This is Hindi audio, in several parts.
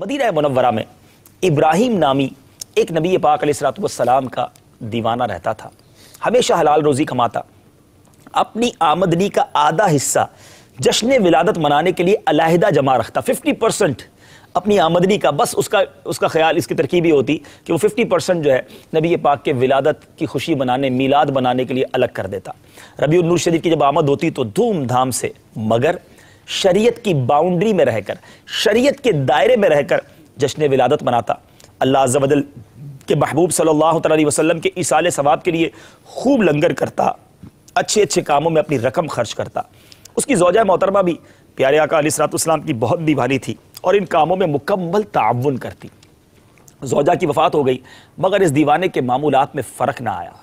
मदीना मनवरा में इब्राहिम नामी एक नबी पाक सलाम का दीवाना रहता था हमेशा हलाल रोज़ी कमाता अपनी आमदनी का आधा हिस्सा जश्न विलादत मनाने के लिए अलहदा जमा रखता फिफ्टी परसेंट अपनी आमदनी का बस उसका उसका ख्याल इसकी तरकीब ही होती कि वो फिफ्टी परसेंट जो है नबी पाक के विलादत की खुशी बनाने मीलाद बनाने के लिए अलग कर देता रबी नूर शरीफ की जब आमद होती तो धूमधाम से मगर शरीयत की बाउंड्री में रहकर शरीयत के दायरे में रहकर जश्न विलादत मनाता अल्लाह जबदल के महबूब सल्लल्लाहु अलैहि वसल्लम के इसाले सवाब के लिए खूब लंगर करता अच्छे अच्छे कामों में अपनी रकम खर्च करता उसकी जोजा मोहतरमा भी प्यारे आका सलाम की बहुत दीवानी थी और इन कामों में मुकम्मल ताउन करती जोजा की वफात हो गई मगर इस दीवाने के मामूलत में फ़र्क ना आया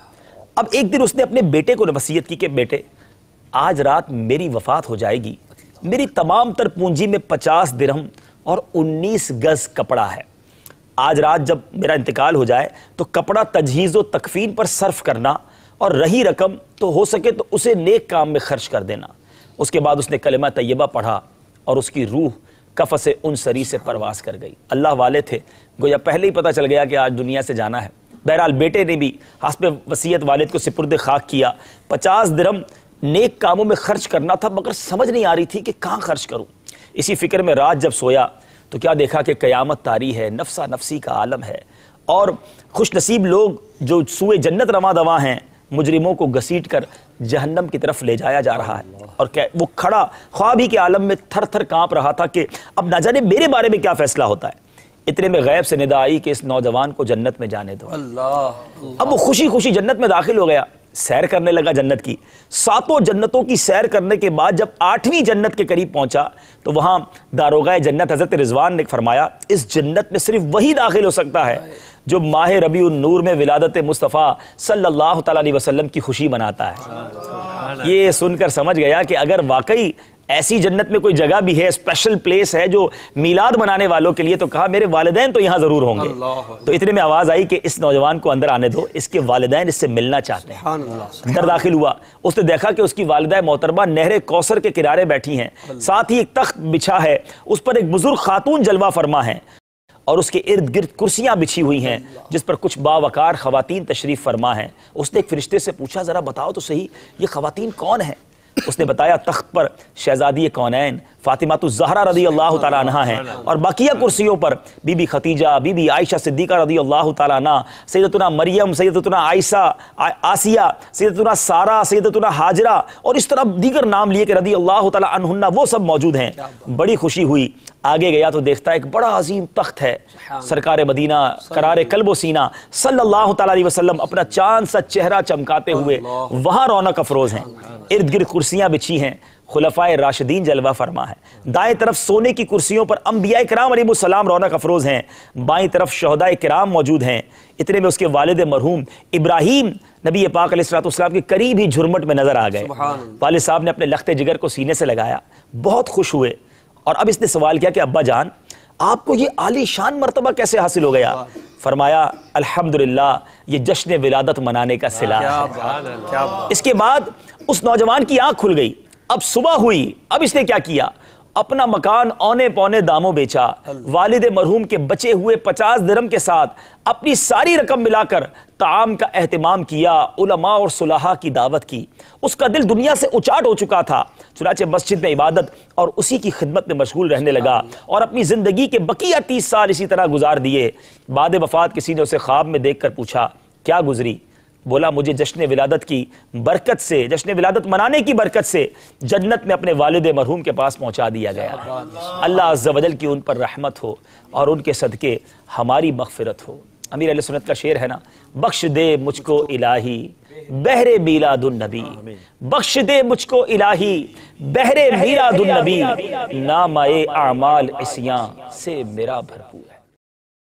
अब एक दिन उसने अपने बेटे को नसीहत की कि बेटे आज रात मेरी वफात हो जाएगी मेरी तमाम तर पूंजी में पचास दिरहम और उन्नीस गज कपड़ा है आज रात जब मेरा इंतकाल हो जाए तो कपड़ा तजहीज़ व तकफीन पर सर्फ करना और रही रकम तो हो सके तो उसे नेक काम में खर्च कर देना उसके बाद उसने कलमा तैयबा पढ़ा और उसकी रूह कफ उन सरी से परवास कर गई अल्लाह वाले थे गोया पहले ही पता चल गया कि आज दुनिया से जाना है बहरहाल बेटे ने भी हसब वसीयत वालिद को सिपुर्द खाक किया पचास दरम नेक कामों में खर्च करना था मगर समझ नहीं आ रही थी कि कहाँ खर्च करूँ इसी फिक्र में रात जब सोया तो क्या देखा कि क़यामत तारी है नफसा नफसी का आलम है और खुश नसीब लोग जो सूए जन्नत रवा दवा हैं मुजरिमों को घसीट कर जहन्नम की तरफ ले जाया जा रहा है और क्या वो खड़ा ख्वाब ही के आलम में थर थर काँप रहा था कि अब ना जाने मेरे बारे में क्या फैसला होता है इतने में गैब से निदा आई कि इस नौजवान को जन्नत में जाने दो अल्लाह अब वो खुशी खुशी जन्नत में दाखिल हो गया सैर करने लगा जन्नत की सातों जन्नतों की सैर करने के बाद जब आठवीं जन्नत के करीब पहुंचा तो वहां दारोगा जन्नत हजरत रिजवान ने फरमाया इस जन्नत में सिर्फ वही दाखिल हो सकता है जो माह रबी नूर में विलादत मुस्तफ़ा सल्लल्लाहु अलैहि वसल्लम की खुशी मनाता है ये सुनकर समझ गया कि अगर वाकई ऐसी जन्नत में कोई जगह भी है स्पेशल प्लेस है जो मीलाद मनाने वालों के लिए तो कहा मेरे वालदेन तो यहाँ ज़रूर होंगे तो इतने में आवाज़ आई कि इस नौजवान को अंदर आने दो इसके वालदेन इससे मिलना चाहते हैं अंदर दाखिल हुआ उसने देखा कि उसकी वालदा मोहतरमा नहरे कौसर के किनारे बैठी हैं साथ ही एक तख्त बिछा है उस पर एक बुजुर्ग खातून जलवा फरमा है और उसके इर्द गिर्द कुर्सियां बिछी हुई हैं जिस पर कुछ बावकार खवतिन तशरीफ फरमा हैं उसने एक फरिश्ते से पूछा ज़रा बताओ तो सही ये खवतिन कौन है उसने बताया तख्त पर शहजादी कौनैन फातिमा तो जहरा रदी अल्लाह तला है और बाकिया कुर्सियों पर Bibi Khadija Bibi Aisha Siddiqa रदी अल्लाह तला सैदतना मरियम सैदतना आयशा आसिया सैदतना सारा सैदतना हाजरा और इस तरह दीगर नाम लिए कि रदी अल्लाह तला वो सब मौजूद हैं बड़ी खुशी हुई आगे गया तो देखता एक बड़ा अजीम तख्त है सरकार मदीना करार कल्बो सीना सल्लल्लाहु अलैहि वसल्लम अपना चांद सा चेहरा चमकाते हुए वहाँ रौनक अफरोज हैं इर्द गिर्द कुर्सियाँ बिछी हैं खुलफ़ा राशिदीन जलवा फरमा है दाएं तरफ सोने की कुर्सियों पर अम्बिया कराम अलीबूसम रौनक अफरोज़ हैं बाएं तरफ शहदा कराम मौजूद हैं इतने में उसके वालद मरहूम इब्राहिम नबी पाक सलाम के करीब ही झुरमट में नज़र आ गए वाल साहब ने अपने लखते जिगर को सीने से लगाया बहुत खुश हुए और अब इसने सवाल किया कि अब्बा जान आपको ये आलीशान मरतबा कैसे हासिल हो गया फरमाया अल्हम्दुलिल्लाह ये जश्न विलादत मनाने का सिला है इसके बाद उस नौजवान की आंख खुल गई अब सुबह हुई अब इसने क्या किया अपना मकान औने पौने दामों बेचा वालिद मरहूम के बचे हुए पचास दरम के साथ अपनी सारी रकम मिलाकर ताम का अहतमाम किया उलमा और सुलहा की दावत की उसका दिल दुनिया से उचाट हो चुका था चुनाचे मस्जिद में इबादत और उसी की खिदमत में मशगूल रहने लगा और अपनी ज़िंदगी के बकिया तीस साल इसी तरह गुजार दिए बाद वफात किसी ने उसे ख्वाब में देख कर पूछा क्या गुजरी बोला मुझे जश्न विलादत की बरकत से जश्न विलादत मनाने की बरकत से जन्नत में अपने वालद मरहूम के पास पहुंचा दिया गया अल्लाह अज्जल की उन पर रहमत हो और उनके सदक़े हमारी मगफरत हो अमीर सुनत का शेर है ना बख्श दे मुझको इलाही बहरे नबी बख्श दे मुझको इलाही बहरे नबी नामाए आमाल इसिया से मेरा भरपूर